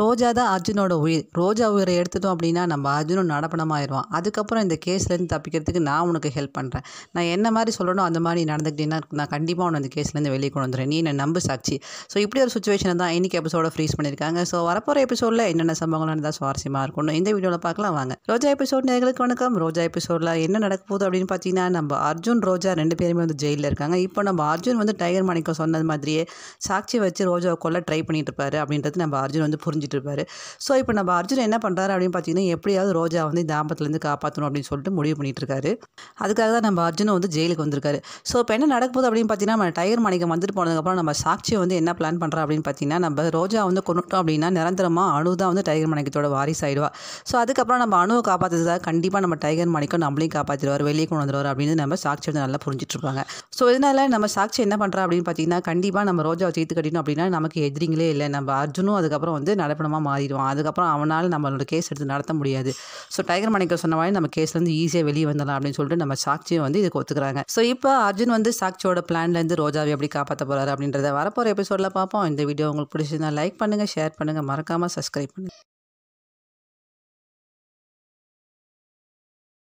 ரோஜா தான் அர்ஜுனோட உயிர் ரோஜா உயிரை எடுத்துட்டோம் அப்படின்னா நம்ம அர்ஜுனும் நடப்பணமாயிருவான் அதுக்கப்புறம் இந்த கேஸ்லேருந்து தப்பிக்கிறதுக்கு நான் உனக்கு ஹெல்ப் பண்ணுறேன் நான் என்ன மாதிரி சொல்லணும் அந்த மாதிரி நடந்துக்கிட்டீங்கன்னா நான் கண்டிப்பாக உன்னை அந்த கேஸ்லேருந்து வெளியே கொண்டு வந்துடுறேன் நீ என்னை நம்பு சாட்சி ஸோ இப்படி ஒரு சுச்சுவேஷனை தான் இன்றைக்கி எபிசோட ஃப்ரீஸ் பண்ணியிருக்காங்க ஸோ வரப்போகிற எபிசோடில் என்னென்ன சம்பவங்கள் நடந்தால் சுவாரஸ்யமாக இருக்கணும் இந்த வீடியோவில் பார்க்கலாம் வாங்க ரோஜா எபிசோட் நேர்களுக்கு வணக்கம் ரோஜா எபிசோடில் என்ன நடக்க போகுது அப்படின்னு பார்த்தீங்கன்னா நம்ம அர்ஜுன் ரோஜா ரெண்டு பேருமே வந்து ஜெயிலில் இருக்காங்க இப்போ நம்ம அர்ஜுன் வந்து டைகர் மாணிக்கம் சொன்னது மாதிரியே சாட்சி வச்சு ரோஜாவை கொள்ள ட்ரை பண்ணிட்டு இருப்பாரு அப்படின்றது நம்ம அர்ஜுன் வந்து புரிஞ்சு பேசிகிட்டு ஸோ இப்போ நம்ம அர்ஜுன் என்ன பண்ணுறாரு அப்படின்னு பார்த்தீங்கன்னா எப்படியாவது ரோஜா வந்து இந்த ஆம்பத்துலேருந்து காப்பாற்றணும் அப்படின்னு சொல்லிட்டு முடிவு பண்ணிட்டு இருக்காரு அதுக்காக தான் நம்ம அர்ஜுனும் வந்து ஜெயிலுக்கு வந்திருக்காரு ஸோ இப்போ என்ன நடக்குது அப்படின்னு பார்த்தீங்கன்னா நம்ம டயர் மாணிக்கம் வந்துட்டு போனதுக்கப்புறம் நம்ம சாட்சியை வந்து என்ன பிளான் பண்ணுறா அப்படின்னு பார்த்தீங்கன்னா நம்ம ரோஜா வந்து கொண்டுட்டோம் அப்படின்னா நிரந்தரமாக அணு தான் வந்து டைகர் மாணிக்கத்தோட வாரிசு ஆயிடுவா ஸோ அதுக்கப்புறம் நம்ம அணுவை காப்பாற்றுறதுக்காக கண்டிப்பாக நம்ம டைகர் மாணிக்கம் நம்மளையும் காப்பாற்றிடுவார் வெளியே கொண்டு வந்துடுவார் அப்படின்னு நம்ம சாட்சி வந்து நல்லா புரிஞ்சிட்ருப்பாங்க ஸோ இதனால் நம்ம சாட்சி என்ன பண்ணுறா அப்படின்னு பார்த்தீங்கன்னா கண்டிப்பாக நம்ம ரோஜாவை சேர்த்து கட்டினோம் அப்படின்னா நமக்கு எதிரிங்களே இல்லை நம்ம அர்ஜுனும் அதுக்கப்புறம் வந்து தலைப்பணமாக மாறிடுவான் அதுக்கப்புறம் அவனால் நம்மளோட கேஸ் எடுத்து நடத்த முடியாது ஸோ டைகர் மணிக்கு சொன்ன மாதிரி நம்ம கேஸ்லேருந்து ஈஸியாக வெளியே வந்துடலாம் அப்படின்னு சொல்லிட்டு நம்ம சாட்சியும் வந்து இதுக்கு ஒத்துக்கிறாங்க ஸோ இப்போ அர்ஜுன் வந்து சாட்சியோட பிளான்லேருந்து ரோஜாவை எப்படி காப்பாற்ற போகிறாரு அப்படின்றத வரப்போகிற எபிசோடில் பார்ப்போம் இந்த வீடியோ உங்களுக்கு பிடிச்சிருந்தால் லைக் பண்ணுங்கள் ஷேர் பண்ணுங்கள் மறக்காமல் சப்ஸ்கிரைப் பண்ணுங்கள்